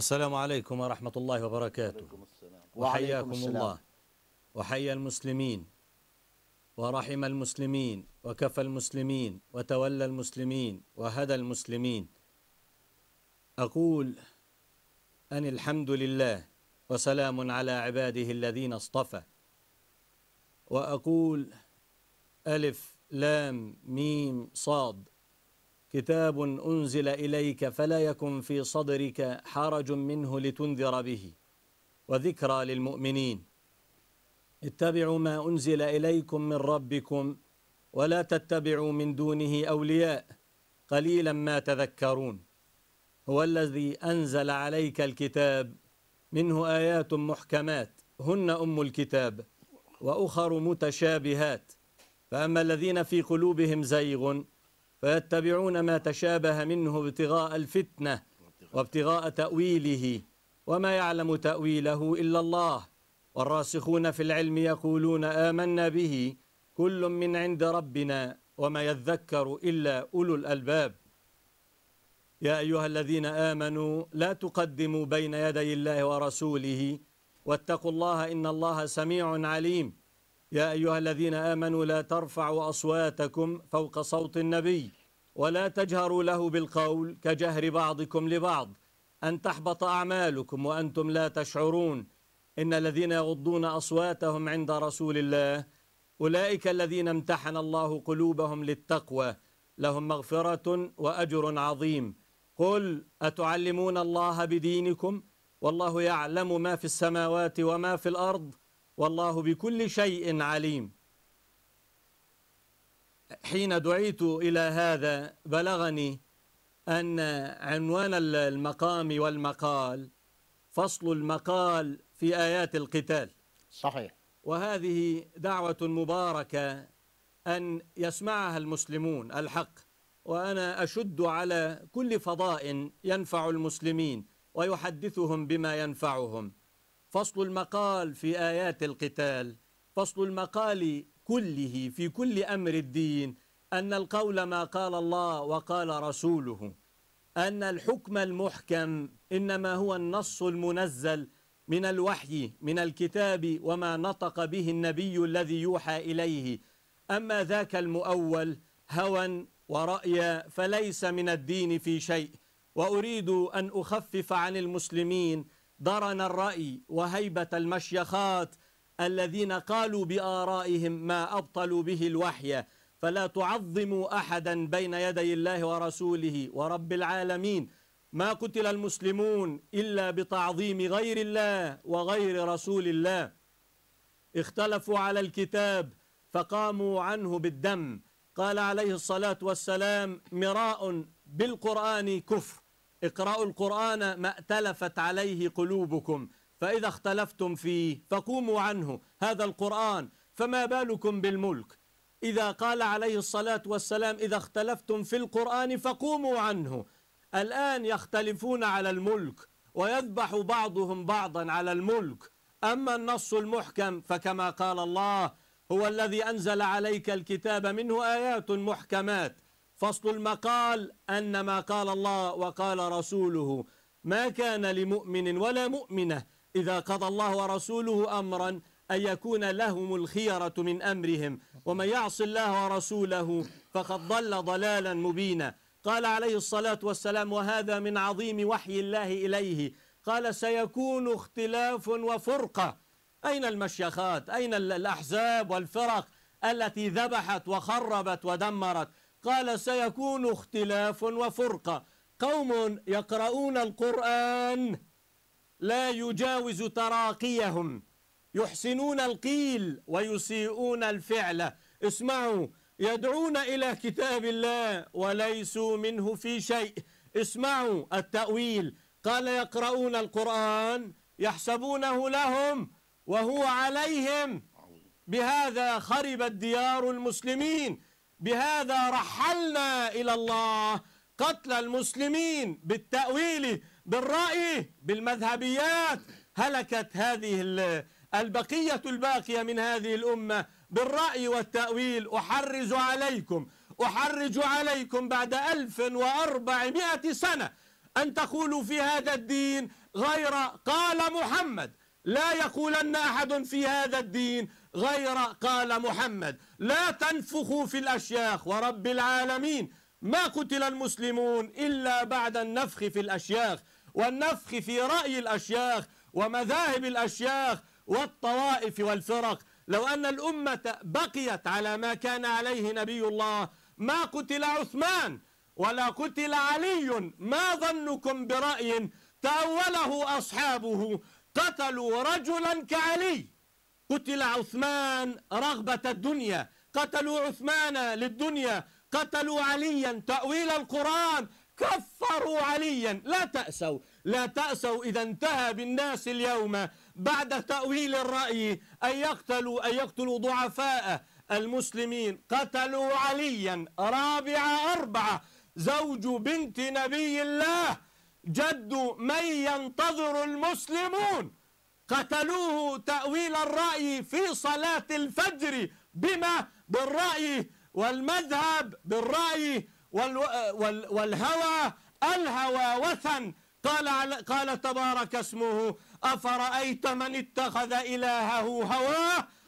السلام عليكم ورحمة الله وبركاته وحياكم الله وحيا المسلمين ورحم المسلمين وكفى المسلمين وتولى المسلمين وهدى المسلمين أقول أن الحمد لله وسلام على عباده الذين اصطفى وأقول ألف لام ميم صاد كتاب أنزل إليك فلا يكن في صدرك حرج منه لتنذر به وذكرى للمؤمنين اتبعوا ما أنزل إليكم من ربكم ولا تتبعوا من دونه أولياء قليلا ما تذكرون هو الذي أنزل عليك الكتاب منه آيات محكمات هن أم الكتاب وأخر متشابهات فأما الذين في قلوبهم زيغ ويتبعون ما تشابه منه ابتغاء الفتنة وابتغاء تأويله وما يعلم تأويله إلا الله والراسخون في العلم يقولون آمنا به كل من عند ربنا وما يذكر إلا أولو الألباب يا أيها الذين آمنوا لا تقدموا بين يدي الله ورسوله واتقوا الله إن الله سميع عليم يا أيها الذين آمنوا لا ترفعوا أصواتكم فوق صوت النبي ولا تجهروا له بالقول كجهر بعضكم لبعض أن تحبط أعمالكم وأنتم لا تشعرون إن الذين يغضون أصواتهم عند رسول الله أولئك الذين امتحن الله قلوبهم للتقوى لهم مغفرة وأجر عظيم قل أتعلمون الله بدينكم والله يعلم ما في السماوات وما في الأرض والله بكل شيء عليم حين دعيت إلى هذا بلغني أن عنوان المقام والمقال فصل المقال في آيات القتال صحيح وهذه دعوة مباركة أن يسمعها المسلمون الحق وأنا أشد على كل فضاء ينفع المسلمين ويحدثهم بما ينفعهم فصل المقال في آيات القتال فصل المقال كله في كل أمر الدين أن القول ما قال الله وقال رسوله أن الحكم المحكم إنما هو النص المنزل من الوحي من الكتاب وما نطق به النبي الذي يوحى إليه أما ذاك المؤول هوى ورأي فليس من الدين في شيء وأريد أن أخفف عن المسلمين ضرن الرأي وهيبة المشيخات الذين قالوا بآرائهم ما أبطلوا به الوحي فلا تعظموا أحدا بين يدي الله ورسوله ورب العالمين ما قتل المسلمون إلا بتعظيم غير الله وغير رسول الله اختلفوا على الكتاب فقاموا عنه بالدم قال عليه الصلاة والسلام مراء بالقرآن كفر اقرأوا القرآن ما ائتلفت عليه قلوبكم فإذا اختلفتم فيه فقوموا عنه هذا القرآن فما بالكم بالملك إذا قال عليه الصلاة والسلام إذا اختلفتم في القرآن فقوموا عنه الآن يختلفون على الملك ويذبح بعضهم بعضا على الملك أما النص المحكم فكما قال الله هو الذي أنزل عليك الكتاب منه آيات محكمات فصل المقال أن ما قال الله وقال رسوله ما كان لمؤمن ولا مؤمنة إذا قضى الله ورسوله أمرا أن يكون لهم الخيرة من أمرهم ومن يعص الله ورسوله فقد ضل ضلالا مبينا قال عليه الصلاة والسلام وهذا من عظيم وحي الله إليه قال سيكون اختلاف وفرقة أين المشيخات أين الأحزاب والفرق التي ذبحت وخربت ودمرت قال سيكون اختلاف وفرقة قوم يقرؤون القرآن لا يجاوز تراقيهم يحسنون القيل ويسيئون الفعل اسمعوا يدعون إلى كتاب الله وليسوا منه في شيء اسمعوا التأويل قال يقرؤون القرآن يحسبونه لهم وهو عليهم بهذا خرب الديار المسلمين بهذا رحلنا إلى الله قتل المسلمين بالتأويل بالرأي بالمذهبيات هلكت هذه البقية الباقية من هذه الأمة بالرأي والتأويل أحرز عليكم أحرج عليكم بعد 1400 سنة أن تقولوا في هذا الدين غير قال محمد لا يقولن أحد في هذا الدين غير قال محمد لا تنفخوا في الأشياخ ورب العالمين ما قتل المسلمون إلا بعد النفخ في الأشياخ والنفخ في رأي الأشياخ ومذاهب الأشياخ والطوائف والفرق لو أن الأمة بقيت على ما كان عليه نبي الله ما قتل عثمان ولا قتل علي ما ظنكم برأي تأوله أصحابه قتلوا رجلا كعلي قتل عثمان رغبة الدنيا قتلوا عثمان للدنيا قتلوا عليا تأويل القرآن كفروا عليا لا تأسوا لا تأسوا إذا انتهى بالناس اليوم بعد تأويل الرأي أن يقتلوا أن يقتلوا ضعفاء المسلمين قتلوا عليا رابع أربعة زوج بنت نبي الله جد من ينتظر المسلمون قتلوه تأويل الرأي في صلاة الفجر بما بالرأي والمذهب بالرأي وال وال والهوى الهوى وثن قال قال تبارك اسمه أفرأيت من اتخذ إلهه هواه